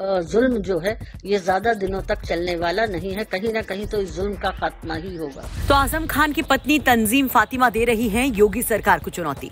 जुल्म जो है ये ज्यादा दिनों तक चलने वाला नहीं है कहीं ना कहीं तो इस जुल्म का खात्मा ही होगा तो आजम खान की पत्नी तंजीम फातिमा दे रही है योगी सरकार को चुनौती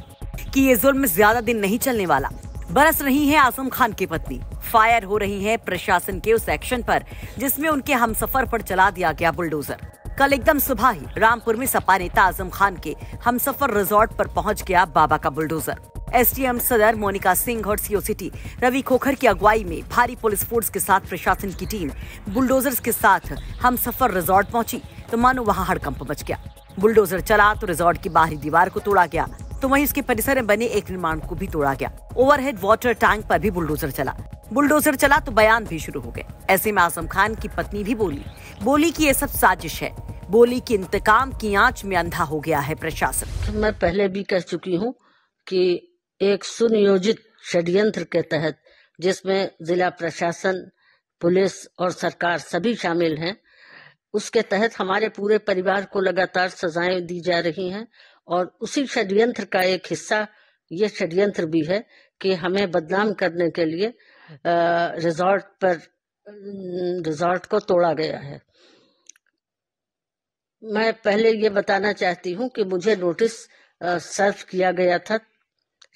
कि ये जुल्म ज्यादा दिन नहीं चलने वाला बरस रही है आजम खान की पत्नी फायर हो रही है प्रशासन के उस एक्शन पर जिसमें उनके हम सफर पर चला दिया गया बुलडोजर कल एकदम सुबह ही रामपुर में सपा नेता आजम खान के हम सफर रिजॉर्ट पर पहुंच गया बाबा का बुलडोजर एसडीएम सदर मोनिका सिंह और सीओ सिटी रवि खोखर की अगुवाई में भारी पुलिस फोर्स के साथ प्रशासन की टीम बुलडोजर्स के साथ हम सफर रिजॉर्ट पहुंची तो मानो वहां हड़कंप मच गया बुलडोजर चला तो रिजॉर्ट की बाहरी दीवार को तोड़ा गया तो वहीं उसके परिसर में बने एक निर्माण को भी तोड़ा गया ओवरहेड वाटर टैंक पर भी बुलडोजर चला बुलडोजर चला तो बयान भी शुरू हो गए ऐसे में आजम खान की पत्नी भी बोली बोली कि ये सब साजिश है बोली कि इंतकाम की आंच में अंधा हो गया है प्रशासन मैं पहले भी कह चुकी हूँ कि एक सुनियोजित षड्यंत्र के तहत जिसमें जिला प्रशासन पुलिस और सरकार सभी शामिल हैं उसके तहत हमारे पूरे परिवार को लगातार सजाएं दी जा रही हैं और उसी षड्यंत्र का एक हिस्सा ये षड्यंत्र भी है कि हमें बदनाम करने के लिए रिजॉर्ट पर रिजॉर्ट को तोड़ा गया है मैं पहले ये बताना चाहती हूँ कि मुझे नोटिस सर्व किया गया था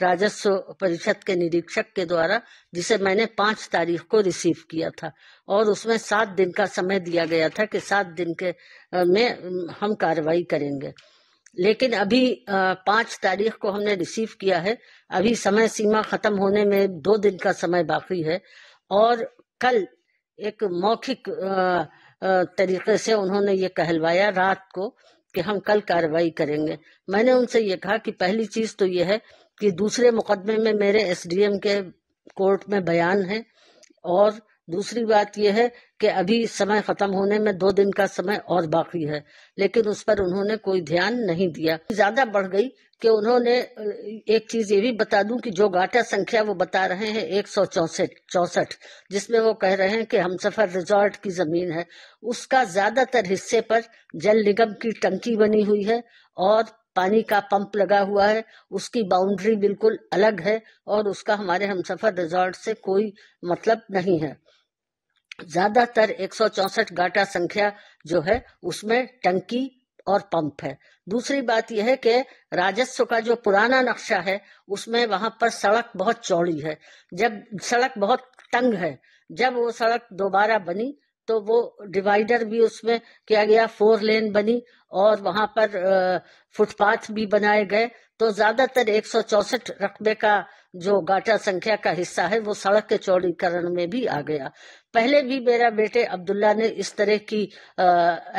राजस्व परिषद के निरीक्षक के द्वारा जिसे मैंने पांच तारीख को रिसीव किया था और उसमें सात दिन का समय दिया गया था कि सात दिन के में हम कार्रवाई करेंगे लेकिन अभी पांच तारीख को हमने रिसीव किया है अभी समय सीमा खत्म होने में दो दिन का समय बाकी है और कल एक मौखिक तरीके से उन्होंने ये कहलवाया रात को कि हम कल कार्रवाई करेंगे मैंने उनसे ये कहा कि पहली चीज तो ये है कि दूसरे मुकदमे में मेरे एसडीएम के कोर्ट में बयान है और दूसरी बात यह है कि अभी समय खत्म होने में दो दिन का समय और बाकी है लेकिन उस पर उन्होंने कोई ध्यान नहीं दिया ज्यादा बढ़ गई कि उन्होंने एक चीज ये भी बता दूं कि जो घाटा संख्या वो बता रहे हैं एक सौ चौसठ चौसठ जिसमें वो कह रहे हैं कि हम सफर रिजॉर्ट की जमीन है उसका ज्यादातर हिस्से पर जल निगम की टंकी बनी हुई है और पानी का पंप लगा हुआ है उसकी बाउंड्री बिल्कुल अलग है और उसका हमारे हमसफर रिजॉर्ट से कोई मतलब नहीं है ज्यादातर एक गाटा संख्या जो है उसमें टंकी और पंप है दूसरी बात यह है कि राजस्व का जो पुराना नक्शा है उसमें वहां पर सड़क बहुत चौड़ी है जब सड़क बहुत तंग है जब वो सड़क दोबारा बनी तो वो डिवाइडर भी उसमें किया गया फोर लेन बनी और वहां पर फुटपाथ भी बनाए गए तो ज्यादातर एक रकबे का जो गाटा संख्या का हिस्सा है वो सड़क के चौड़ीकरण में भी आ गया पहले भी मेरा बेटे अब्दुल्ला ने इस तरह की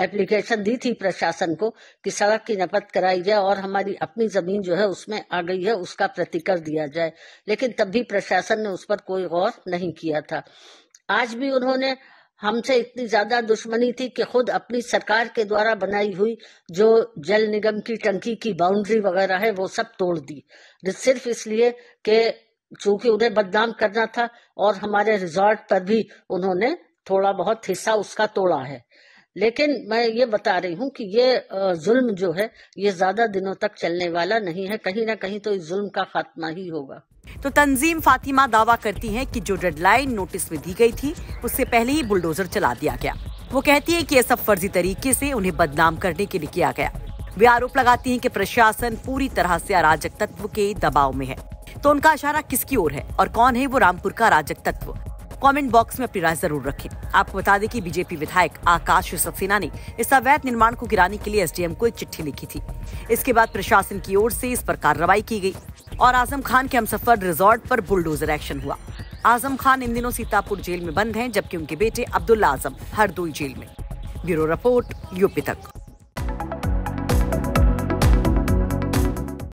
एप्लीकेशन दी थी प्रशासन को कि सड़क की नपत कराई जाए और हमारी अपनी जमीन जो है उसमें आ गई है उसका प्रतिकर दिया जाए लेकिन तब भी प्रशासन ने उस पर कोई गौर नहीं किया था आज भी उन्होंने हमसे इतनी ज्यादा दुश्मनी थी कि खुद अपनी सरकार के द्वारा बनाई हुई जो जल निगम की टंकी की बाउंड्री वगैरह है वो सब तोड़ दी सिर्फ इसलिए कि चूंकि उन्हें बदनाम करना था और हमारे रिजॉर्ट पर भी उन्होंने थोड़ा बहुत हिस्सा उसका तोड़ा है लेकिन मैं ये बता रही हूँ कि ये जुल्म जो है ये ज्यादा दिनों तक चलने वाला नहीं है कहीं ना कहीं तो इस जुल्म का खात्मा ही होगा तो तंजीम फातिमा दावा करती है कि जो डेडलाइन नोटिस में दी गई थी उससे पहले ही बुलडोजर चला दिया गया वो कहती है कि यह सब फर्जी तरीके से उन्हें बदनाम करने के लिए किया गया वे आरोप लगाती हैं कि प्रशासन पूरी तरह से अराजक तत्व के दबाव में है तो उनका इशारा किसकी ओर है और कौन है वो रामपुर का अराजक तत्व कमेंट बॉक्स में अपनी राय जरूर रखें आपको बता दें कि बीजेपी विधायक आकाश सक्सेना ने इस अवैध निर्माण को गिराने के लिए एसडीएम को एक चिट्ठी लिखी थी इसके बाद प्रशासन की ओर से इस पर कार्रवाई की गई और आजम खान के हमसफर रिजॉर्ट पर बुलडोजर एक्शन हुआ आजम खान इन दिनों सीतापुर जेल में बंद हैं जबकि उनके बेटे अब्दुल्ला आजम हरदोई जेल में ब्यूरो रिपोर्ट यूपी तक